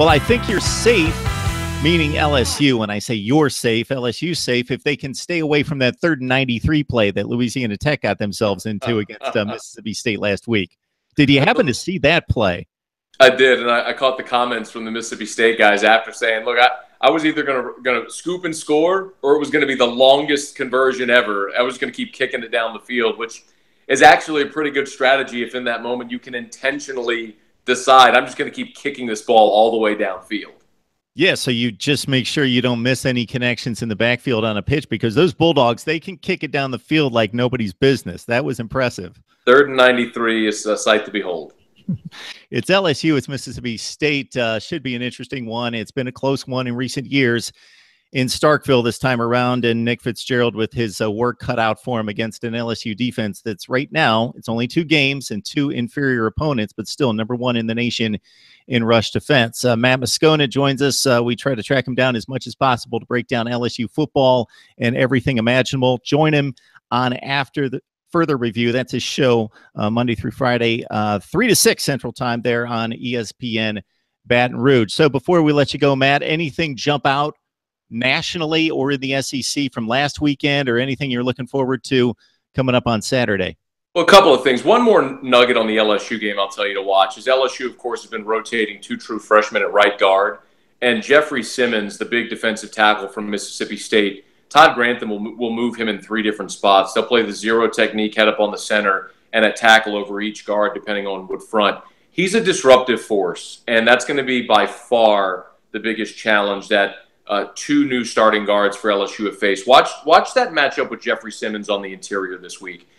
Well, I think you're safe, meaning LSU. When I say you're safe, LSU safe if they can stay away from that third and 93 play that Louisiana Tech got themselves into against uh, Mississippi State last week. Did you happen to see that play? I did, and I, I, caught the comments from the Mississippi State guys after saying, "Look, I, I was either gonna gonna scoop and score, or it was gonna be the longest conversion ever. I was gonna keep kicking it down the field, which is actually a pretty good strategy if in that moment you can intentionally." decide I'm just going to keep kicking this ball all the way downfield. Yeah, so you just make sure you don't miss any connections in the backfield on a pitch because those Bulldogs, they can kick it down the field like nobody's business. That was impressive. Third and 93 is a sight to behold. it's LSU, it's Mississippi State. Uh, should be an interesting one. It's been a close one in recent years in Starkville this time around, and Nick Fitzgerald with his uh, work cut out for him against an LSU defense that's right now it's only two games and two inferior opponents, but still number one in the nation in rush defense. Uh, Matt Moscona joins us. Uh, we try to track him down as much as possible to break down LSU football and everything imaginable. Join him on after the further review. That's his show uh, Monday through Friday, uh, three to six Central Time there on ESPN. Baton Rouge. So before we let you go, Matt, anything jump out nationally or in the SEC from last weekend or anything you're looking forward to coming up on Saturday? Well, a couple of things. One more nugget on the LSU game I'll tell you to watch is LSU, of course, has been rotating two true freshmen at right guard. And Jeffrey Simmons, the big defensive tackle from Mississippi State, Todd Grantham will, will move him in three different spots. They'll play the zero technique head up on the center and a tackle over each guard, depending on what front. He's a disruptive force, and that's going to be by far the biggest challenge that uh, two new starting guards for LSU have faced. Watch watch that matchup with Jeffrey Simmons on the interior this week.